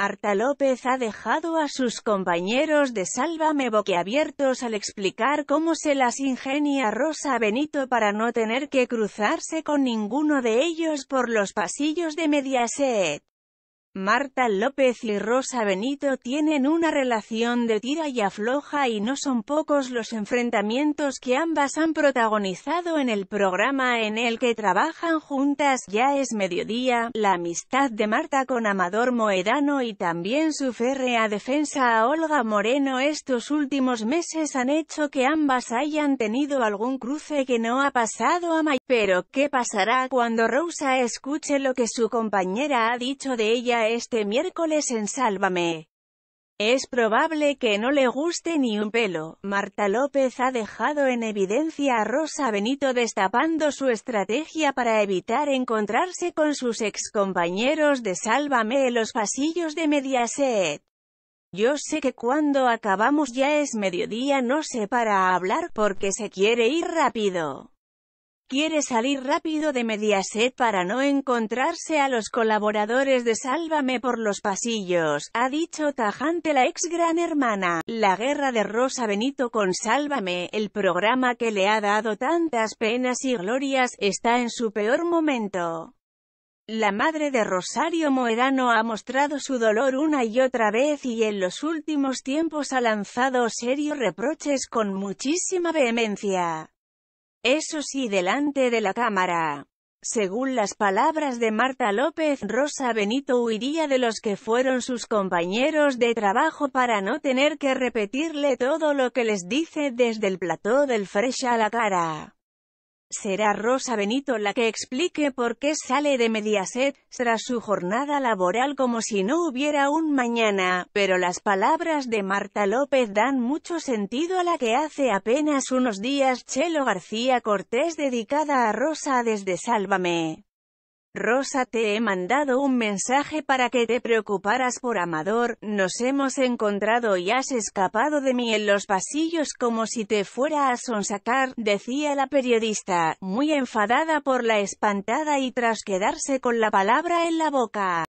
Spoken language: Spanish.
Marta López ha dejado a sus compañeros de Sálvame boquiabiertos al explicar cómo se las ingenia Rosa Benito para no tener que cruzarse con ninguno de ellos por los pasillos de Mediaset. Marta López y Rosa Benito tienen una relación de tira y afloja y no son pocos los enfrentamientos que ambas han protagonizado en el programa en el que trabajan juntas Ya es mediodía, la amistad de Marta con Amador Moedano y también su férrea defensa a Olga Moreno estos últimos meses han hecho que ambas hayan tenido algún cruce que no ha pasado a May. Pero, ¿qué pasará cuando Rosa escuche lo que su compañera ha dicho de ella este miércoles en Sálvame. Es probable que no le guste ni un pelo. Marta López ha dejado en evidencia a Rosa Benito destapando su estrategia para evitar encontrarse con sus excompañeros de Sálvame en los pasillos de Mediaset. Yo sé que cuando acabamos ya es mediodía no se para hablar porque se quiere ir rápido quiere salir rápido de Mediaset para no encontrarse a los colaboradores de Sálvame por los pasillos, ha dicho tajante la ex gran hermana. La guerra de Rosa Benito con Sálvame, el programa que le ha dado tantas penas y glorias, está en su peor momento. La madre de Rosario Moedano ha mostrado su dolor una y otra vez y en los últimos tiempos ha lanzado serios reproches con muchísima vehemencia. Eso sí delante de la cámara. Según las palabras de Marta López, Rosa Benito huiría de los que fueron sus compañeros de trabajo para no tener que repetirle todo lo que les dice desde el plató del Fresh a la cara. Será Rosa Benito la que explique por qué sale de Mediaset, tras su jornada laboral como si no hubiera un mañana, pero las palabras de Marta López dan mucho sentido a la que hace apenas unos días Chelo García Cortés dedicada a Rosa desde Sálvame. Rosa te he mandado un mensaje para que te preocuparas por Amador, nos hemos encontrado y has escapado de mí en los pasillos como si te fuera a sonsacar, decía la periodista, muy enfadada por la espantada y tras quedarse con la palabra en la boca.